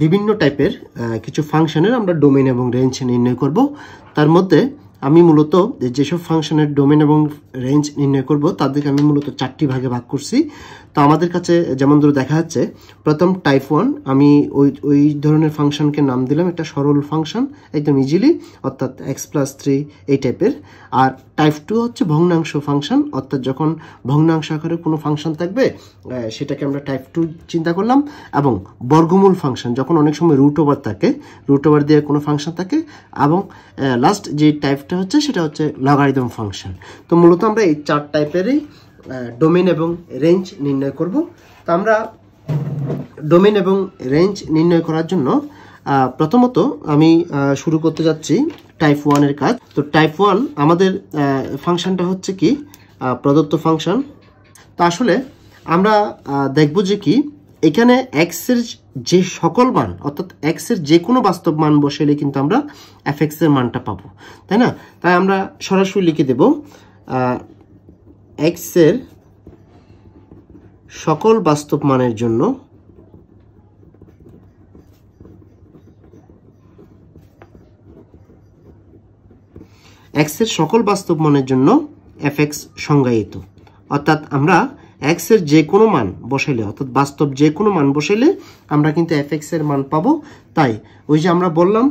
বিভিন্ন টাইপের কিছু ফাংশনের আমরা ডোমেন এবং রেঞ্জ নির্ণয় করব তার মধ্যে আমি মূলত যেসব ফাংশনের ডোমেন এবং রেঞ্জ নির্ণয় করব তাদেরকে আমি মূলত চারটি ভাগে ভাগ করছি তো আমাদের কাছে যেমন ধরো দেখা যাচ্ছে প্রথম টাইপ ওয়ান আমি ওই ওই ধরনের ফাংশনকে নাম দিলাম একটা সরল ফাংশন একদম ইজিলি অর্থাৎ এক্স প্লাস থ্রি এই টাইপের আর টাইপ টু হচ্ছে ভগ্নাংশ ফাংশন অর্থাৎ যখন ভগ্নাংশ আকারে কোনো ফাংশন থাকবে সেটাকে আমরা টাইপ টু চিন্তা করলাম এবং বর্গমূল ফাংশন যখন অনেক সময় রুট ওভার থাকে রুট ওভার দিয়ে কোনো ফাংশন থাকে এবং লাস্ট যে টাইপ একটা হচ্ছে সেটা হচ্ছে লগারিদম ফাংশন তো মূলত আমরা এই চার টাইপেরই ডোমেন এবং রেঞ্জ নির্ণয় করব তো আমরা ডোমেন এবং রেঞ্জ নির্ণয় করার জন্য প্রথমত আমি শুরু করতে যাচ্ছি টাইপ ওয়ানের কাজ তো টাইপ ওয়ান আমাদের ফাংশনটা হচ্ছে কি প্রদত্ত ফাংশন তো আসলে আমরা দেখব যে কি এখানে এক্সের যে সকল মান অর্থাৎ এক্সের যে কোনো বাস্তব মান বসাইলে কিন্তু আমরা এফ এক্সের মানটা পাবো তাই না তাই আমরা সরাসরি লিখে দেব এক্সের সকল বাস্তব মানের জন্য এক্সের সকল বাস্তব মানের জন্য এফ এক্স সংজ্ঞায়িত অর্থাৎ আমরা এক্স এর যে কোনো মান বসাইলে অর্থাৎ বাস্তব যে কোনো মান বসাইলে আমরা কিন্তু এফ এক্স এর মান পাবো তাই ওই যে আমরা বললাম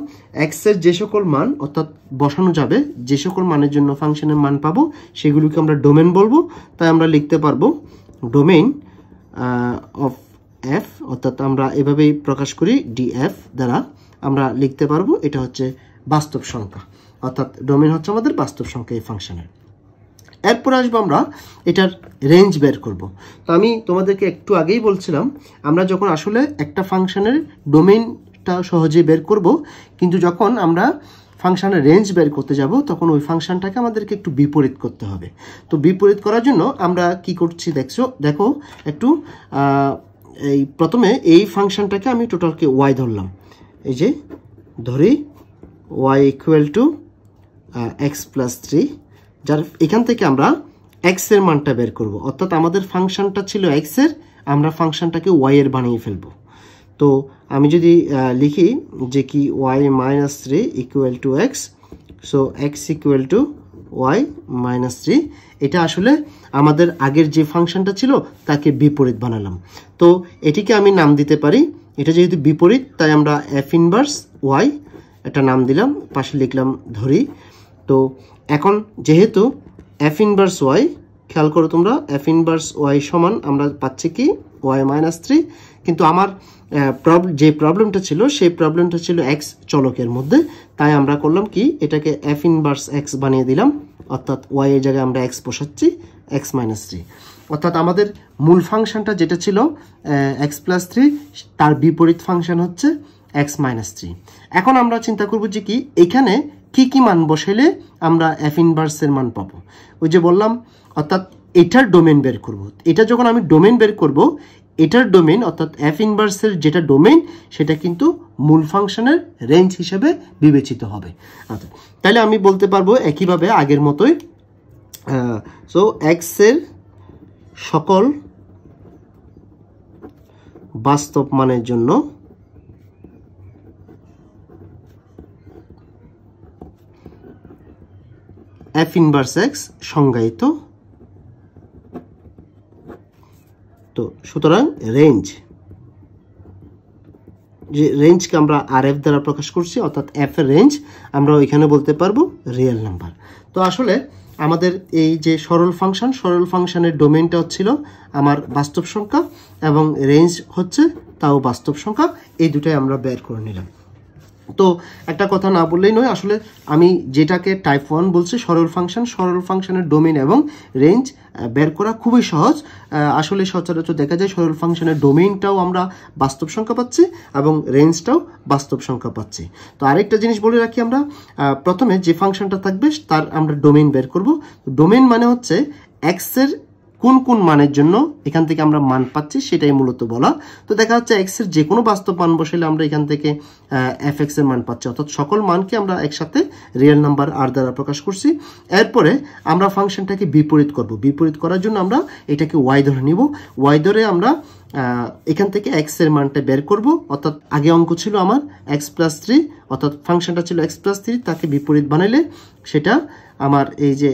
এক্স এর যে সকল মান অর্থাৎ বসানো যাবে যে সকল মানের জন্য ফাংশনের মান পাবো সেগুলোকে আমরা ডোমেন বলবো তাই আমরা লিখতে পারবো ডোমেইন অফ এফ অর্থাৎ আমরা এভাবেই প্রকাশ করি ডিএফ দ্বারা আমরা লিখতে পারবো এটা হচ্ছে বাস্তব সংখ্যা অর্থাৎ ডোমেন হচ্ছে আমাদের বাস্তব সংখ্যা এই ফাংশনের এরপর আসবো আমরা এটার রেঞ্জ বের করব। তো আমি তোমাদেরকে একটু আগেই বলছিলাম আমরা যখন আসলে একটা ফাংশানের ডোমেনটা সহজে বের করব কিন্তু যখন আমরা ফাংশানের রেঞ্জ বের করতে যাব তখন ওই ফাংশানটাকে আমাদেরকে একটু বিপরীত করতে হবে তো বিপরীত করার জন্য আমরা কি করছি দেখছো দেখো একটু এই প্রথমে এই ফাংশানটাকে আমি টোটালকে ওয়াই ধরলাম এই যে ধরি y equal to x plus three যার এখান থেকে আমরা এক্স এর মানটা বের করব অর্থাৎ আমাদের ফাংশনটা ছিল এক্স এর আমরা ফাংশনটাকে ওয়াই এর বানিয়ে ফেলব তো আমি যদি লিখি যে কি y minus three equal to x so x equal to y minus three এটা আসলে আমাদের আগের যে ফাংশনটা ছিল তাকে বিপরীত বানালাম তো এটিকে আমি নাম দিতে পারি এটা যেহেতু বিপরীত তাই আমরা এফ ইনভার্স ওয়াই এটা নাম দিলাম পাশে লিখলাম ধরি তো এখন যেহেতু এফ ইনভার্স ওয়াই খেয়াল করো তোমরা এফ ইনভার্স ওয়াই সমান আমরা পাচ্ছি কি ওয়াই মাইনাস থ্রি কিন্তু আমার যে প্রবলেমটা ছিল সেই প্রবলেমটা ছিল এক্স চলকের মধ্যে তাই আমরা করলাম কি এটাকে এফ ইনভার্স এক্স বানিয়ে দিলাম অর্থাৎ ওয়াই এর জায়গায় আমরা এক্স বসাচ্ছি এক্স মাইনাস থ্রি অর্থাৎ আমাদের মূল ফাংশনটা যেটা ছিল এক্স প্লাস থ্রি তার বিপরীত ফাংশন হচ্ছে এক্স মাইনাস থ্রি এখন আমরা চিন্তা করব যে কি এখানে কি কি মান বসাইলে আমরা এফ ইনভার্সের মান পাবো ওই যে বললাম অর্থাৎ এটার ডোমেন বের করব এটা যখন আমি ডোমেন বের করব এটার ডোমেন অর্থাৎ এফ ইনভার্সের যেটা ডোমেন সেটা কিন্তু মূল ফাংশনের রেঞ্জ হিসেবে বিবেচিত হবে আচ্ছা তাহলে আমি বলতে পারবো একইভাবে আগের মতোই সো এক্সের সকল বাস্তব মানের জন্য এফ ইনভার্স এক্স সংজ্ঞায়িত তো সুতরাং রেঞ্জ যে রেঞ্জকে আমরা আর এফ দ্বারা প্রকাশ করছি অর্থাৎ এফ এর রেঞ্জ আমরা ওইখানে বলতে পারবো রিয়েল নাম্বার তো আসলে আমাদের এই যে সরল ফাংশন সরল ফাংশনের ডোমেনটা হচ্ছিল আমার বাস্তব সংখ্যা এবং রেঞ্জ হচ্ছে তাও বাস্তব সংখ্যা এই দুটাই আমরা বের করে নিলাম তো একটা কথা না বললেই নয় আসলে আমি যেটাকে টাইপ ওয়ান বলছি সরল ফাংশন সরল ফাংশনের ডোমেন এবং রেঞ্জ বের করা খুবই সহজ আসলে সচরাচর দেখা যায় সরল ফাংশনের ডোমেইনটাও আমরা বাস্তব সংখ্যা পাচ্ছি এবং রেঞ্জটাও বাস্তব সংখ্যা পাচ্ছি তো আরেকটা জিনিস বলে রাখি আমরা প্রথমে যে ফাংশনটা থাকবে তার আমরা ডোমেইন বের করব ডোমেইন মানে হচ্ছে এক্সের কোন কোন মানের জন্য এখান থেকে আমরা মান পাচ্ছি সেটাই মূলত বলা তো দেখা যাচ্ছে এক্স এর যে কোনো বাস্তব মান বসাইলে আমরা এখান থেকে এফ এক্স এর মান পাচ্ছি অর্থাৎ সকল মানকে আমরা একসাথে রিয়েল নাম্বার আর দ্বারা প্রকাশ করছি এরপরে আমরা ফাংশনটাকে বিপরীত করব বিপরীত করার জন্য আমরা এটাকে ওয়াই ধরে নিব ওয়াই ধরে আমরা এখান থেকে এক্স এর মানটা বের করব অর্থাৎ আগে অঙ্ক ছিল আমার এক্স প্লাস থ্রি অর্থাৎ ফাংশনটা ছিল এক্স প্লাস থ্রি তাকে বিপরীত বানাইলে সেটা আমার এই যে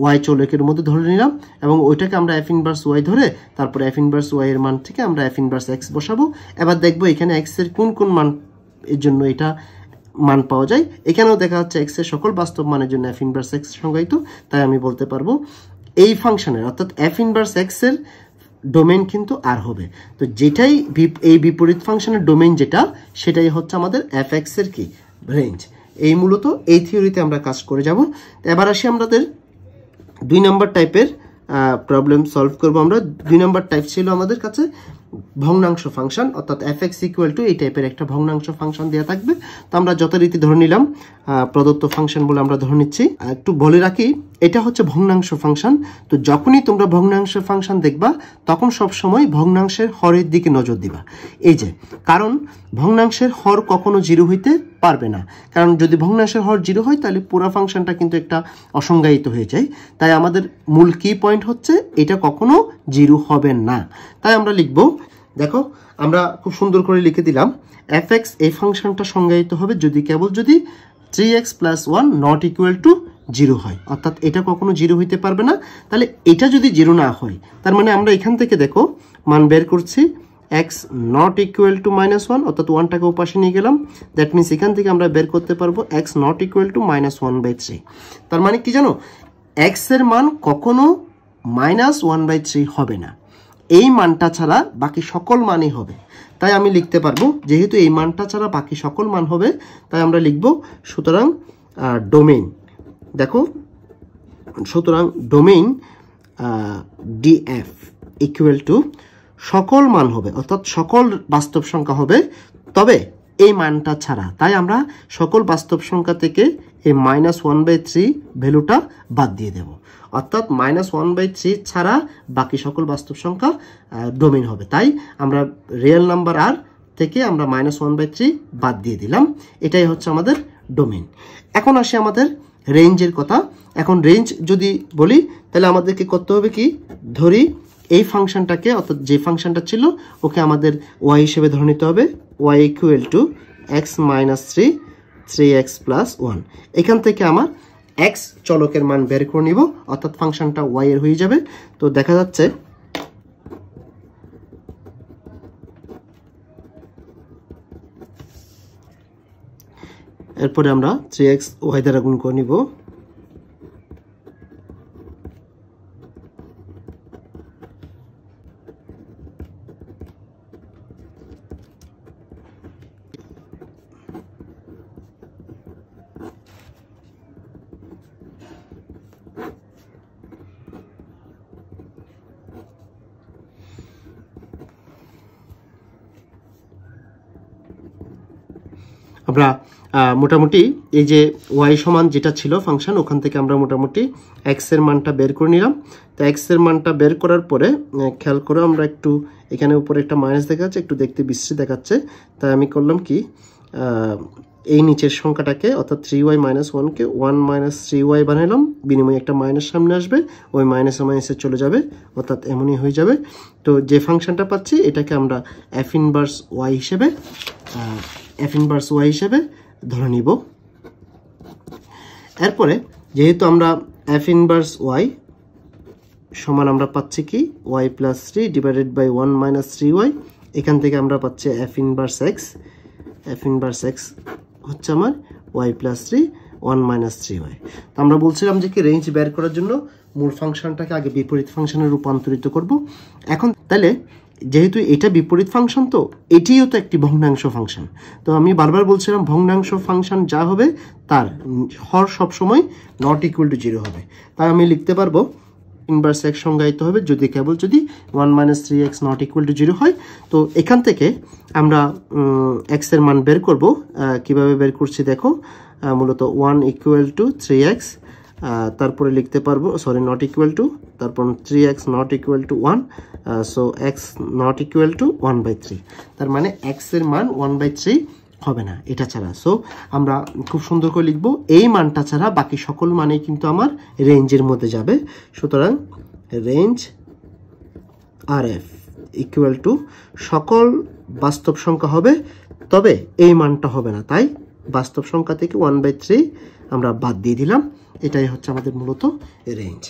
ওয়াই চলকের মধ্যে ধরে নিলাম এবং ওইটাকে আমরা এফ ইনভার্স ওয়াই ধরে তারপর এফ ইনভার্স ওয়াই এর মান থেকে আমরা এফ ইনভার্স এক্স বসাবো এবার দেখবো এখানে এক্স এর কোন কোন মান এর জন্য এটা মান পাওয়া যায় এখানেও দেখা যাচ্ছে এক্স এর সকল বাস্তব মানের জন্য এফ ইনভার্স এক্স সংজ্ঞায়িত তাই আমি বলতে পারবো এই ফাংশনের অর্থাৎ এফ ইনভার্স এক্স এর ডোমেন কিন্তু আর হবে তো যেটাই এই বিপরীত ফাংশনের ডোমেন যেটা সেটাই হচ্ছে আমাদের এফ এক্স এর কি রেঞ্জ এই মূলত এই থিওরিতে আমরা কাজ করে যাব এবার আসি আমাদের দুই নাম্বার টাইপের প্রবলেম সলভ করব আমরা দুই নাম্বার টাইপ ছিল আমাদের কাছে ভগ্নাংশ ফাংশন অর্থাৎ এফ এক্স ইকুয়াল টু এই টাইপের একটা ভগ্নাংশ ফাংশন দেওয়া থাকবে তো আমরা যথারীতি ধরে নিলাম প্রদত্ত ফাংশন বলে আমরা ধরে নিচ্ছি একটু বলে রাখি এটা হচ্ছে ভগ্নাংশ ফাংশন তো যখনই তোমরা ভগ্নাংশ ফাংশন দেখবা তখন সব সময় ভগ্নাংশের হরের দিকে নজর দিবা এই যে কারণ ভগ্নাংশের হর কখনো জিরো হইতে পারবে না কারণ যদি ভগ্নাংশের হর জিরো হয় তাহলে পুরো ফাংশনটা কিন্তু একটা অসংজ্ঞায়িত হয়ে যায় তাই আমাদের মূল কি পয়েন্ট হচ্ছে এটা কখনো জিরো হবে না তাই আমরা লিখব দেখো আমরা খুব সুন্দর করে লিখে দিলাম এফ এক্স এই ফাংশনটা সংজ্ঞায়িত হবে যদি কেবল যদি three x plus one not equal to zero হয় অর্থাৎ এটা কখনো জিরো হইতে পারবে না তাহলে এটা যদি জিরো না হয় তার মানে আমরা এখান থেকে দেখো মান বের করছি x not equal to minus one অর্থাৎ ওয়ানটাকে উপাসে নিয়ে গেলাম দ্যাট মিনস এখান থেকে আমরা বের করতে পারবো x not equal to minus one by three তার মানে কি জানো এক্সের মান কখনো মাইনাস ওয়ান বাই থ্রি হবে না এই মানটা ছাড়া বাকি সকল মানই হবে তাই আমি লিখতে পারবো যেহেতু এই মানটা ছাড়া বাকি সকল মান হবে তাই আমরা লিখব সুতরাং ডোমেইন দেখো সুতরাং ডোমেইন ডিএফ ইকুয়াল টু সকল মান হবে অর্থাৎ সকল বাস্তব সংখ্যা হবে তবে এই মানটা ছাড়া তাই আমরা সকল বাস্তব সংখ্যা থেকে এই মাইনাস ওয়ান বাই থ্রি ভ্যালুটা বাদ দিয়ে দেব অর্থাৎ মাইনাস ওয়ান বাই থ্রি ছাড়া বাকি সকল বাস্তব সংখ্যা ডোমেইন হবে তাই আমরা রিয়েল নাম্বার আর থেকে আমরা মাইনাস ওয়ান বাই থ্রি বাদ দিয়ে দিলাম এটাই হচ্ছে আমাদের ডোমেইন এখন আসি আমাদের রেঞ্জের কথা এখন রেঞ্জ যদি বলি তাহলে আমাদেরকে করতে হবে কি ধরি এই ফাংশানটাকে অর্থাৎ যে ফাংশানটা ছিল ওকে আমাদের ওয়াই হিসেবে ধরে নিতে হবে y equal to x minus three three x plus one এখান থেকে আমার এক্স চলকের মান বের করে নিব অর্থাৎ ফাংশানটা ওয়াইয়ের হয়ে যাবে তো দেখা যাচ্ছে এরপরে আমরা থ্রি এক্স ওয়াই দ্বারা গুণ করে নিব আমরা মোটামুটি এই যে ওয়াই সমান যেটা ছিল ফাংশন ওখান থেকে আমরা মোটামুটি এক্সের মানটা বের করে নিলাম তো এক্সের মানটা বের করার পরে খেয়াল করে আমরা একটু এখানে উপরে একটা মাইনাস দেখাচ্ছে একটু দেখতে বিশ্রী দেখাচ্ছে তাই আমি করলাম কি এই নিচের সংখ্যাটাকে অর্থাৎ থ্রি ওয়াই মাইনাস ওয়ানকে ওয়ান মাইনাস থ্রি ওয়াই বানালাম বিনিময়ে একটা মাইনাস সামনে আসবে ওই মাইনাস মাইনাসে চলে যাবে অর্থাৎ এমনই হয়ে যাবে তো যে ফাংশনটা পাচ্ছি এটাকে আমরা অ্যাফিনভার্স ওয়াই হিসেবে অ্যাফিনভার্স ওয়াই হিসেবে ধরে নিব এরপরে যেহেতু আমরা এফ ইনভার্স ওয়াই সমান আমরা পাচ্ছি কি y plus three divided by one minus three y এখান থেকে আমরা পাচ্ছি f inverse x f inverse x হচ্ছে আমার y plus three one minus three y তো আমরা বলছিলাম যে কি রেঞ্জ বের করার জন্য মূল ফাংশনটাকে আগে বিপরীত ফাংশনে রূপান্তরিত করব এখন তাহলে যেহেতু এটা বিপরীত ফাংশন তো এটিও তো একটি ভগ্নাংশ ফাংশন তো আমি বারবার বলছিলাম ভগ্নাংশ ফাংশন যা হবে তার হর সবসময় নট ইকুয়াল টু জিরো হবে তাই আমি লিখতে পারবো ইনভার্স এক্স সংজ্ঞায়িত হবে যদি কেবল যদি one minus three x not equal to zero হয় তো এখান থেকে আমরা এক্সের মান বের করব কিভাবে বের করছি দেখো মূলত one equal to three x তারপরে লিখতে পারবো সরি নট ইকুয়াল টু তারপর three x not equal to one so x not equal to one by three তার মানে এক্সের মান ওয়ান বাই থ্রি হবে না এটা ছাড়া সো আমরা খুব সুন্দর করে লিখবো এই মানটা ছাড়া বাকি সকল মানে কিন্তু আমার রেঞ্জের মধ্যে যাবে সুতরাং রেঞ্জ আর এফ ইকুয়াল টু সকল বাস্তব সংখ্যা হবে তবে এই মানটা হবে না তাই বাস্তব সংখ্যা থেকে ওয়ান বাই থ্রি আমরা বাদ দিয়ে দিলাম এটাই হচ্ছে আমাদের মূলত রেঞ্জ